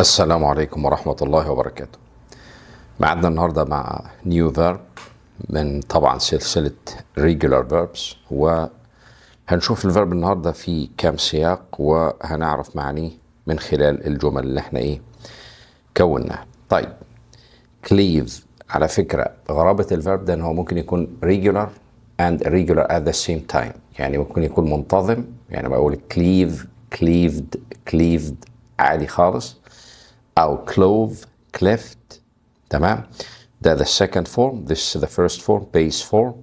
السلام عليكم ورحمة الله وبركاته معنا النهاردة مع نيو فيرب من طبعا سلسلة regular verbs وهنشوف الفيرب النهاردة في كام سياق وهنعرف معانيه من خلال الجمل اللي احنا ايه كوناها طيب كليف على فكرة غرابة الفيرب ده ان هو ممكن يكون regular and irregular at the same time يعني ممكن يكون منتظم يعني بقول cleave cleaved cleaved عادي خالص أو clove cleft تمام ده the second form this is the first form base form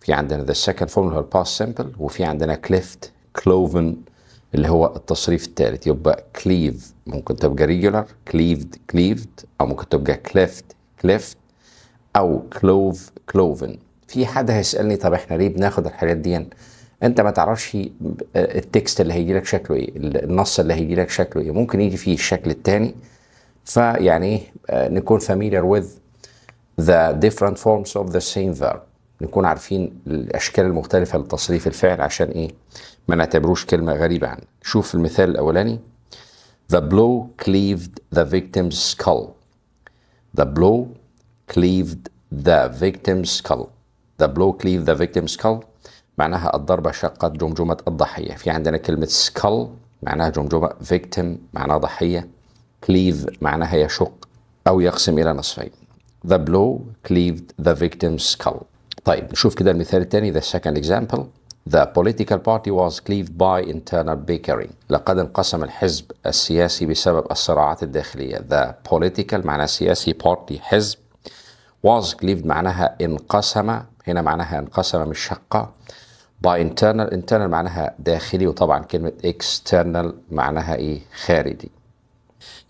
في عندنا the second form اللي هو past simple وفي عندنا cleft cloven اللي هو التصريف الثالث يبقى cleave ممكن تبقى regular cleaved cleaved أو ممكن تبقى cleft cleft أو clove cloven في حد هيسألني طب احنا ليه بناخد الحاجات دي انت ما تعرفش التكست اللي هيجي لك شكله ايه النص اللي هيجي لك شكله ايه ممكن يجي فيه الشكل الثاني فيعني ايه نكون familiar with the different forms of the same verb نكون عارفين الاشكال المختلفه لتصريف الفعل عشان ايه ما نعتبروش كلمه غريبه عنك شوف المثال الاولاني The blow cleaved the victim's skull. The blow cleaved the victim's skull. The blow cleaved the victim's skull معناها الضربة شقت جمجمة الضحية. في عندنا كلمة skull معناها جمجمة victim معناها ضحية. cleave معناها يشق أو يقسم إلى نصفين The blow cleaved the victim's skull طيب نشوف كده المثال الثاني the second example The political party was cleaved by internal bickering. لقد انقسم الحزب السياسي بسبب الصراعات الداخلية. The political معناها سياسي party حزب was cleaved معناها انقسم هنا معناها انقسم مش شقة by internal internal معناها داخلي وطبعا كلمة external معناها ايه خارجي.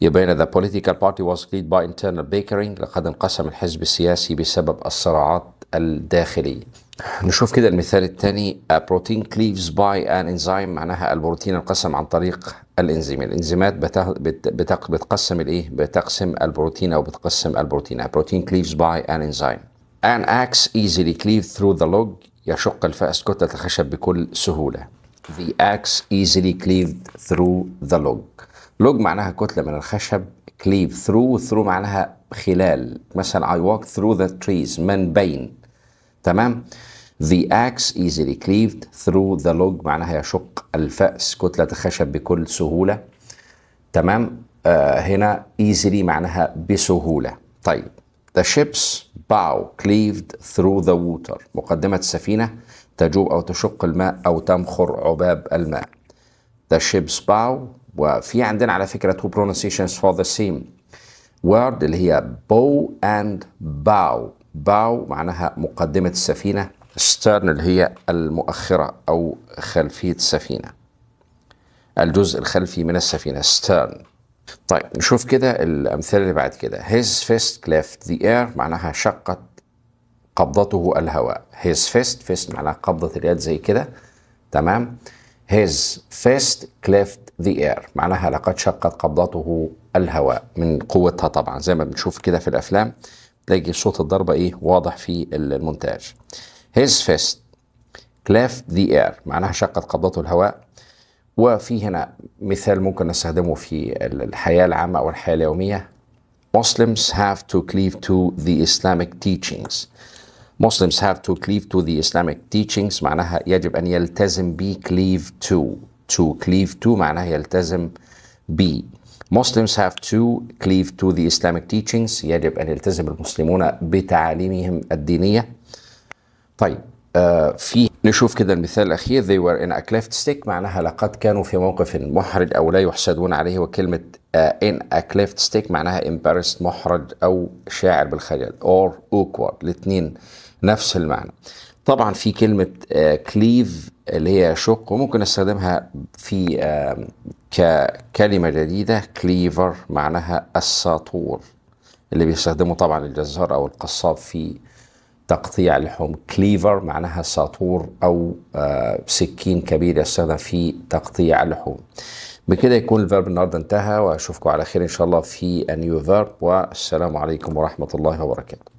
يبين The political party was led by internal bickering لقد انقسم الحزب السياسي بسبب الصراعات الداخلية نشوف كده المثال الثاني بروتين cleaves by an enzyme معناها البروتين انقسم عن طريق الانزيم الانزيمات بتق... بتقسم الايه بتقسم البروتين او بتقسم البروتين بروتين cleaves by an enzyme an axe easily cleaved through the log يشق الفأس كتلة الخشب بكل سهولة the axe easily cleaved through the log لوج معناها كتله من الخشب كليف ثرو ثرو معناها خلال مثلا I walk through the trees من بين تمام The axe easily cleaved through the log معناها يشق الفأس كتلة الخشب بكل سهولة تمام آه هنا easily معناها بسهولة طيب The ship's bow cleaved through the water مقدمة السفينة تجوب أو تشق الماء أو تمخر عباب الماء The ship's bow وفي عندنا على فكره تو pronunciations فور ذا سيم word اللي هي بو اند باو باو معناها مقدمه السفينه ستيرن اللي هي المؤخره او خلفيه السفينه الجزء الخلفي من السفينه ستيرن طيب نشوف كده الامثله اللي بعد كده his fist cleft the air معناها شقت قبضته الهواء his fist fist معناها قبضه اليد زي كده تمام his fist cleft the air معناها لقد شقت قبضته الهواء من قوتها طبعا زي ما بنشوف كده في الافلام تلاقي صوت الضربه ايه واضح في المونتاج his fist cleft the air معناها شقت قبضته الهواء وفي هنا مثال ممكن نستخدمه في الحياه العامه او الحياه اليوميه Muslims have to cleave to the Islamic teachings Muslims have to cleave to the Islamic teachings معناها يجب أن يلتزم ب cleave to to cleave to معناها يلتزم ب Muslims have to cleave to the Islamic teachings يجب أن يلتزم المسلمون بتعاليمهم الدينية طيب uh, في نشوف كده المثال الأخير they were in a cleft stick معناها لقد كانوا في موقف محرج أو لا يحسدون عليه وكلمة uh, in a cleft stick معناها embarrassed محرج أو شاعر بالخجل or awkward الاثنين نفس المعنى طبعا في كلمة كليف آه، اللي هي شق وممكن استخدمها في آه، ككلمة جديدة كليفر معناها الساطور اللي بيستخدمه طبعا الجزار أو القصاب في تقطيع اللحوم كليفر معناها ساطور أو آه، سكين كبير يستخدم في تقطيع اللحوم بكده يكون الفيرب النهارده انتهى واشوفكم على خير ان شاء الله في نيو فيرب والسلام عليكم ورحمه الله وبركاته